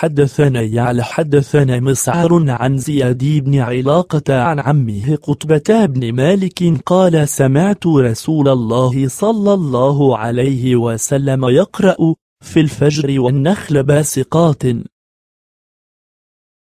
حدثنا يعلى حدثنا مسعر عن زياد بن علاقة عن عمه قطبة بن مالك قال سمعت رسول الله صلى الله عليه وسلم يقرأ في الفجر والنخل باسقات